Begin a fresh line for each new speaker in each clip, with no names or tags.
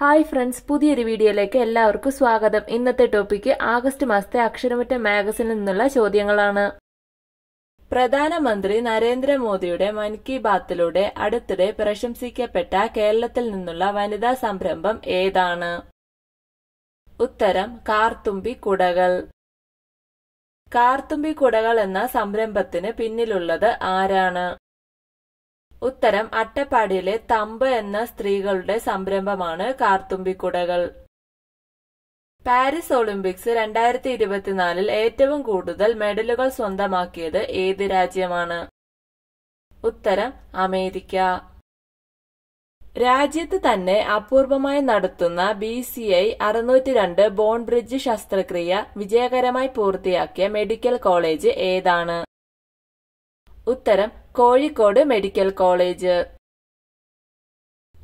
hi friends പുതിയൊരു വീഡിയോയിലേക്ക് എല്ലാവർക്കും സ്വാഗതം ഇന്നത്തെ ടോപ്പിക്ക് ആഗസ്റ്റ് മാസത്തെ അക്ഷരമുറ്റ മാഗസിനിൽ നിന്നുള്ള ചോദ്യങ്ങളാണ് പ്രധാനമന്ത്രി നരേന്ദ്രമോദിയുടെ മൻ കി ബാത്തിലൂടെ അടുത്തിടെ പ്രശംസിക്കപ്പെട്ട കേരളത്തിൽ നിന്നുള്ള വനിതാ സംരംഭം ഏതാണ് ഉത്തരം കാർത്തുമ്പി കുടകൾ കാർത്തുമ്പി കുടകൾ എന്ന സംരംഭത്തിന് പിന്നിലുള്ളത് ആരാണ് ഉത്തരം അട്ടപ്പാടിയിലെ തമ്പ് എന്ന സ്ത്രീകളുടെ സംരംഭമാണ് കാർത്തുമ്പിക്കുടകൾ പാരീസ് ഒളിമ്പിക്സ് രണ്ടായിരത്തി ഇരുപത്തിനാലിൽ ഏറ്റവും കൂടുതൽ മെഡലുകൾ സ്വന്തമാക്കിയത് ഏത് രാജ്യമാണ് ഉത്തരം അമേരിക്ക രാജ്യത്ത് തന്നെ അപൂർവമായി നടത്തുന്ന ബി സി ഐ അറുന്നൂറ്റി രണ്ട് ബോൺ ബ്രിഡ്ജ് ശസ്ത്രക്രിയ വിജയകരമായി പൂർത്തിയാക്കിയ മെഡിക്കൽ കോളേജ് ഏതാണ് ഉത്തരം കോഴിക്കോട് മെഡിക്കൽ കോളേജ്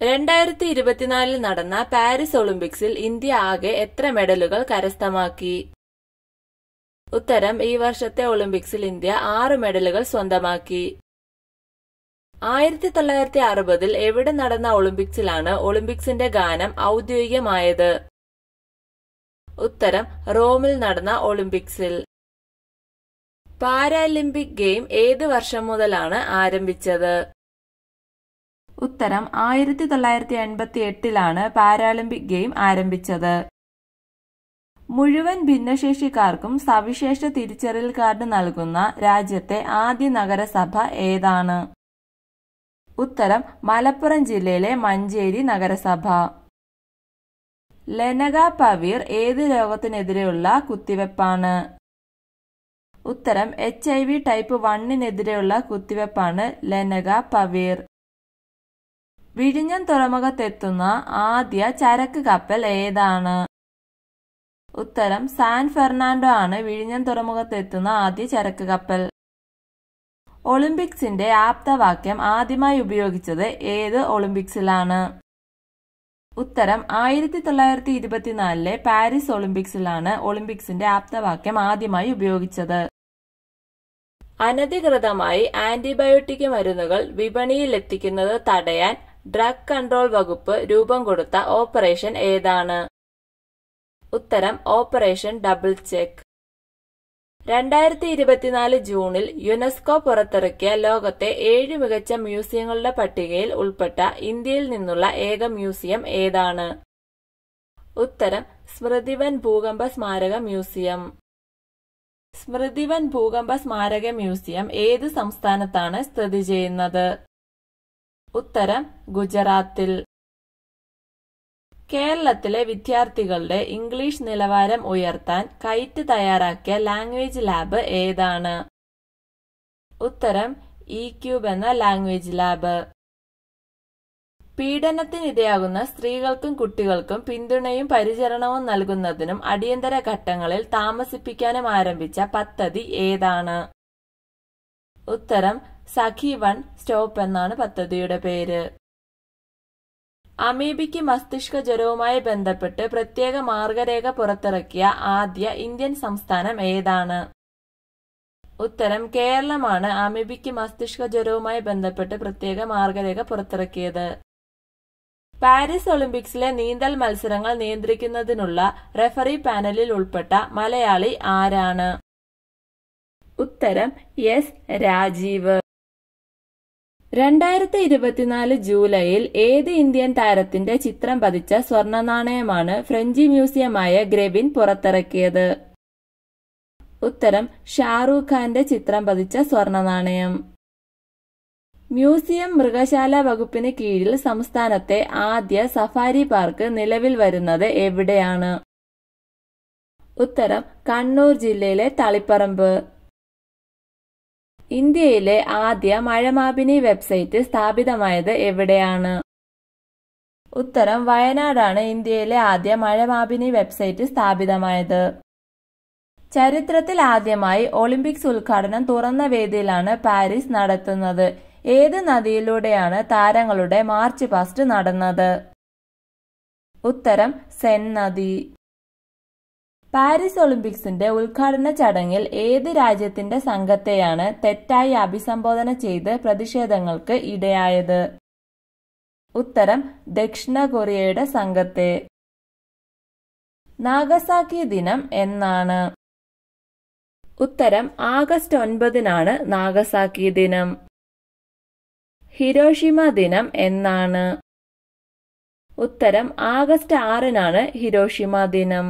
രണ്ടായിരത്തി ഇരുപത്തിനാലിൽ നടന്ന പാരീസ് ഒളിമ്പിക്സിൽ ഇന്ത്യ ആകെ എത്ര മെഡലുകൾ കരസ്ഥമാക്കി ഉത്തരം ഈ വർഷത്തെ ഒളിമ്പിക്സിൽ ഇന്ത്യ ആറ് മെഡലുകൾ സ്വന്തമാക്കി ആയിരത്തി തൊള്ളായിരത്തി അറുപതിൽ എവിടെ നടന്ന ഒളിമ്പിക്സിലാണ് ഒളിമ്പിക്സിന്റെ ഗാനം ഔദ്യോഗികമായത് ഉത്തരം റോമിൽ നടന്ന ഒളിമ്പിക്സിൽ പാരാലിമ്പിക് ഗെയിം ഏത് വർഷം മുതലാണ് ആരംഭിച്ചത് ഉത്തരം ആയിരത്തി തൊള്ളായിരത്തി എൺപത്തി എട്ടിലാണ് പാരാലിമ്പിക് ഗെയിം ആരംഭിച്ചത് മുഴുവൻ ഭിന്നശേഷിക്കാർക്കും സവിശേഷ തിരിച്ചറിൽ കാർഡ് നൽകുന്ന രാജ്യത്തെ ആദ്യ നഗരസഭ ഏതാണ് ഉത്തരം മലപ്പുറം ജില്ലയിലെ മഞ്ചേരി നഗരസഭ ലനക പവീർ ഏത് രോഗത്തിനെതിരെയുള്ള കുത്തിവെപ്പാണ് ഉത്തരം എച്ച് ഐ വി ടൈപ്പ് വണ്ണിനെതിരെയുള്ള കുത്തിവെപ്പാണ് ലെനഗ പവീർ വിഴിഞ്ഞം തുറമുഖത്തെത്തുന്ന ആദ്യ ചരക്ക് കപ്പൽ ഏതാണ് ഉത്തരം സാൻ ഫെർണാണ്ടോ ആണ് വിഴിഞ്ഞം തുറമുഖത്തെത്തുന്ന ആദ്യ ചരക്ക് കപ്പൽ ഒളിമ്പിക്സിന്റെ ആപ്തവാക്യം ആദ്യമായി ഉപയോഗിച്ചത് ഏത് ഒളിമ്പിക്സിലാണ് ഉത്തരം ആയിരത്തി തൊള്ളായിരത്തി ഇരുപത്തിനാലിലെ പാരീസ് ഒളിമ്പിക്സിലാണ് ഒളിമ്പിക്സിന്റെ ആപ്തവാക്യം ആദ്യമായി ഉപയോഗിച്ചത് അനധികൃതമായി ആന്റിബയോട്ടിക് മരുന്നുകൾ വിപണിയിലെത്തിക്കുന്നത് തടയാൻ ഡ്രഗ് കൺട്രോൾ വകുപ്പ് രൂപം കൊടുത്ത ഓപ്പറേഷൻ ഏതാണ് ഉത്തരം ഓപ്പറേഷൻ ഡബിൾ ചെക്ക് രണ്ടായിരത്തി ഇരുപത്തിനാല് ജൂണിൽ യുനെസ്കോ പുറത്തിറക്കിയ ലോകത്തെ ഏഴ് മികച്ച മ്യൂസിയങ്ങളുടെ പട്ടികയിൽ ഉൾപ്പെട്ട ഇന്ത്യയിൽ നിന്നുള്ള ഏക മ്യൂസിയം ഏതാണ് ഉത്തരം സ്മൃതിവൻ ഭൂകമ്പ സ്മാരക മ്യൂസിയം സ്മൃതിവൻ ഭൂകമ്പ സ്മാരക മ്യൂസിയം ഏത് സംസ്ഥാനത്താണ് സ്ഥിതി ചെയ്യുന്നത് ഉത്തരം ഗുജറാത്തിൽ കേരളത്തിലെ വിദ്യാർത്ഥികളുടെ ഇംഗ്ലീഷ് നിലവാരം ഉയർത്താൻ കൈറ്റ് തയ്യാറാക്കിയ ലാംഗ്വേജ് ലാബ് ഏതാണ് ഉത്തരം ഇ ക്യൂബ് എന്ന ലാംഗ്വേജ് ലാബ് പീഡനത്തിനിരയാകുന്ന സ്ത്രീകൾക്കും കുട്ടികൾക്കും പിന്തുണയും പരിചരണവും നൽകുന്നതിനും അടിയന്തര ഘട്ടങ്ങളിൽ താമസിപ്പിക്കാനും ആരംഭിച്ച പദ്ധതി ഏതാണ് ഉത്തരം സഖി വൺ സ്റ്റോപ്പ് എന്നാണ് പദ്ധതിയുടെ പേര് അമീബിക്ക് മസ്തിഷ്ക ജ്വരവുമായി ബന്ധപ്പെട്ട് പ്രത്യേക മാർഗരേഖ പുറത്തിറക്കിയ ആദ്യ ഇന്ത്യൻ സംസ്ഥാനം ഏതാണ് ഉത്തരം കേരളമാണ് അമീബിക്ക് മസ്തിഷ്ക ജ്വരവുമായി ബന്ധപ്പെട്ട് പ്രത്യേക മാർഗരേഖ പുറത്തിറക്കിയത് പാരീസ് ഒളിമ്പിക്സിലെ നീന്തൽ മത്സരങ്ങൾ നിയന്ത്രിക്കുന്നതിനുള്ള റെഫറി പാനലിൽ ഉൾപ്പെട്ട മലയാളി ആരാണ് ഉത്തരം എസ് രാജീവ് രണ്ടായിരത്തി ഇരുപത്തിനാല് ജൂലൈയിൽ ഏത് ഇന്ത്യൻ താരത്തിന്റെ ചിത്രം പതിച്ച സ്വർണ്ണ നാണയമാണ് ഫ്രഞ്ച് മ്യൂസിയമായ ഗ്രെബിൻ പുറത്തിറക്കിയത് ഉത്തരം ഷാറൂഖ് ഖാന്റെ ചിത്രം പതിച്ച സ്വർണ്ണ നാണയം മ്യൂസിയം മൃഗശാല വകുപ്പിന് കീഴിൽ സംസ്ഥാനത്തെ ആദ്യ സഫാരി പാർക്ക് നിലവിൽ വരുന്നത് എവിടെയാണ് ഉത്തരം കണ്ണൂർ ജില്ലയിലെ തളിപ്പറമ്പ് ഇന്ത്യയിലെ ആദ്യ മഴമാപിനി വെബ്സൈറ്റ് സ്ഥാപിതമായത് എവിടെയാണ് ഉത്തരം വയനാടാണ് ഇന്ത്യയിലെ ആദ്യ മഴമാപിനി വെബ്സൈറ്റ് സ്ഥാപിതമായത് ചരിത്രത്തിൽ ആദ്യമായി ഒളിമ്പിക്സ് ഉദ്ഘാടനം തുറന്ന വേദിയിലാണ് പാരീസ് നടത്തുന്നത് ഏത് നദിയിലൂടെയാണ് താരങ്ങളുടെ മാർച്ച് പാസ്റ്റ് നടന്നത് ഉത്തരം സെൻ നദി പാരീസ് ഒളിമ്പിക്സിന്റെ ഉദ്ഘാടന ചടങ്ങിൽ ഏത് രാജ്യത്തിന്റെ സംഘത്തെയാണ് തെറ്റായി അഭിസംബോധന ചെയ്ത് പ്രതിഷേധങ്ങൾക്ക് ഇടയായത് ഉത്തരം ദക്ഷിണ കൊറിയയുടെ സംഘത്തെ നാഗസാക്കി ദിനം എന്നാണ് ഉത്തരം ആഗസ്റ്റ് ഒൻപതിനാണ് നാഗസാക്കി ദിനം ഹിരോഷിമ ദിനം എന്നാണ് ഉത്തരം ആഗസ്റ്റ് ആറിനാണ് ഹിരോഷിമ ദിനം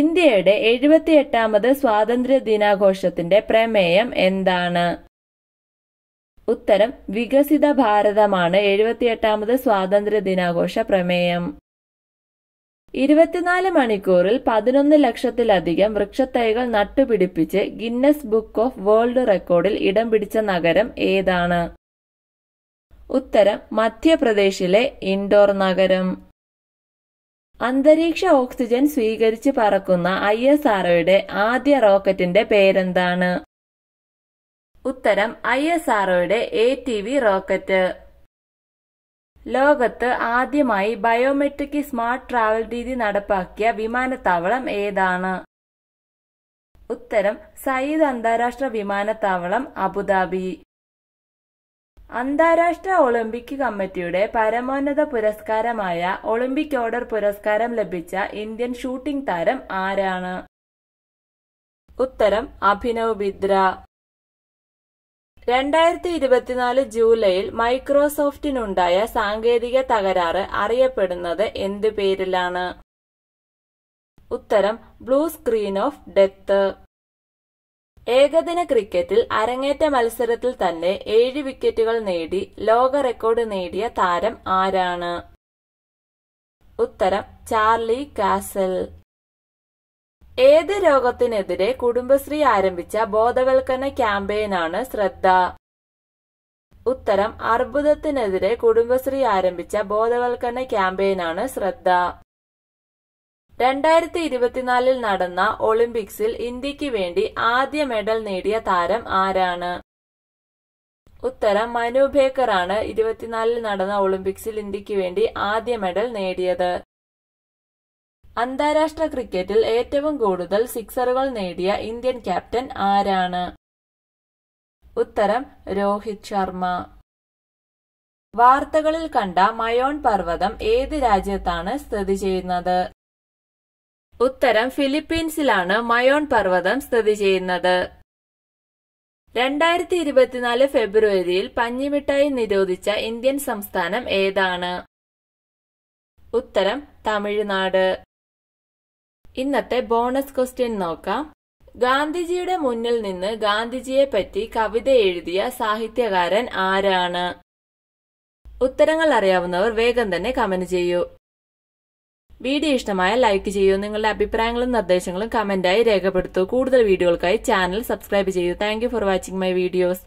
ഇന്ത്യയുടെ എഴുപത്തിയെട്ടാമത് സ്വാതന്ത്ര്യ ദിനാഘോഷത്തിന്റെ പ്രമേയം എന്താണ് ഉത്തരം വികസിത ഭാരതമാണ് എഴുപത്തിയെട്ടാമത് സ്വാതന്ത്ര്യ ദിനാഘോഷ പ്രമേയം ഇരുപത്തിനാല് മണിക്കൂറിൽ പതിനൊന്ന് ലക്ഷത്തിലധികം വൃക്ഷത്തൈകൾ നട്ടുപിടിപ്പിച്ച് ഗിന്നസ് ബുക്ക് ഓഫ് വേൾഡ് റെക്കോർഡിൽ ഇടം പിടിച്ച നഗരം ഏതാണ് ഉത്തരം മധ്യപ്രദേശിലെ ഇൻഡോർ നഗരം അന്തരീക്ഷ ഓക്സിജൻ സ്വീകരിച്ച് പറക്കുന്ന ഐ എസ് ആർഒയുടെ ആദ്യ റോക്കറ്റിന്റെ പേരെന്താണ് ഉത്തരം ഐ എസ് ആർഒയുടെ എ ടി വി റോക്കറ്റ് ലോകത്ത് ആദ്യമായി ബയോമെട്രിക് സ്മാർട്ട് ട്രാവൽ രീതി നടപ്പാക്കിയ വിമാനത്താവളം ഏതാണ് ഉത്തരം സയ്യിദ് അന്താരാഷ്ട്ര വിമാനത്താവളം അബുദാബി അന്താരാഷ്ട്ര ഒളിമ്പിക് കമ്മിറ്റിയുടെ പരമോന്നത പുരസ്കാരമായ ഒളിമ്പിക് ഓർഡർ പുരസ്കാരം ലഭിച്ച ഇന്ത്യൻ ഷൂട്ടിംഗ് താരം ആരാണ് ഉത്തരം അഭിനവ് ബിദ്ര രണ്ടായിരത്തി ഇരുപത്തിനാല് ജൂലൈയിൽ മൈക്രോസോഫ്റ്റിനുണ്ടായ സാങ്കേതിക തകരാറ് അറിയപ്പെടുന്നത് എന്ത് പേരിലാണ് ഉത്തരം ബ്ലൂ സ്ക്രീൻ ഓഫ് ഡെത്ത് ഏകദിന ക്രിക്കറ്റിൽ അരങ്ങേറ്റ മത്സരത്തിൽ തന്നെ ഏഴ് വിക്കറ്റുകൾ നേടി ലോക റെക്കോർഡ് നേടിയ താരം ആരാണ് ഉത്തരം ചാർലി കാസൽ ഏത് രോഗത്തിനെതിരെ കുടുംബശ്രീ ആരംഭിച്ച ബോധവൽക്കരണ ക്യാമ്പയിനാണ് ശ്രദ്ധ ഉത്തരം അർബുദത്തിനെതിരെ കുടുംബശ്രീ ആരംഭിച്ച ബോധവൽക്കരണ ക്യാമ്പയിനാണ് ശ്രദ്ധ രണ്ടായിരത്തി ഇരുപത്തിനാലിൽ നടന്ന ഒളിമ്പിക്സിൽ ഇന്ത്യക്ക് വേണ്ടി ആദ്യ മെഡൽ നേടിയ താരം ആരാണ് ഉത്തരം മനു ബേക്കറാണ് ഇരുപത്തിനാലിൽ നടന്ന ഒളിമ്പിക്സിൽ ഇന്ത്യക്ക് വേണ്ടി ആദ്യ മെഡൽ നേടിയത് അന്താരാഷ്ട്ര ക്രിക്കറ്റിൽ ഏറ്റവും കൂടുതൽ സിക്സറുകൾ നേടിയ ഇന്ത്യൻ ക്യാപ്റ്റൻ ആരാണ് ഉത്തരം രോഹിത് ശർമ്മ വാർത്തകളിൽ കണ്ട മയോൺ പർവ്വതം ഏത് രാജ്യത്താണ് സ്ഥിതി ചെയ്യുന്നത് ഉത്തരം ഫിലിപ്പീൻസിലാണ് മയോൺ പർവ്വതം സ്ഥിതി ചെയ്യുന്നത് രണ്ടായിരത്തി ഇരുപത്തിനാല് ഫെബ്രുവരിയിൽ പഞ്ഞിമിഠായി നിരോധിച്ച ഇന്ത്യൻ സംസ്ഥാനം ഏതാണ് ഉത്തരം തമിഴ്നാട് ഇന്നത്തെ ബോണസ് ക്വസ്റ്റ്യൻ നോക്കാം ഗാന്ധിജിയുടെ മുന്നിൽ നിന്ന് ഗാന്ധിജിയെ പറ്റി കവിത എഴുതിയ സാഹിത്യകാരൻ ആരാണ് ഉത്തരങ്ങൾ അറിയാവുന്നവർ വേഗം തന്നെ കമന്റ് ചെയ്യൂ വീഡിയോ ഇഷ്ടമായ ലൈക്ക് ചെയ്യൂ നിങ്ങളുടെ അഭിപ്രായങ്ങളും നിർദ്ദേശങ്ങളും കമന്റായി രേഖപ്പെടുത്തൂ കൂടുതൽ വീഡിയോകൾക്കായി ചാനൽ സബ്സ്ക്രൈബ് ചെയ്യൂ thank for watching my videos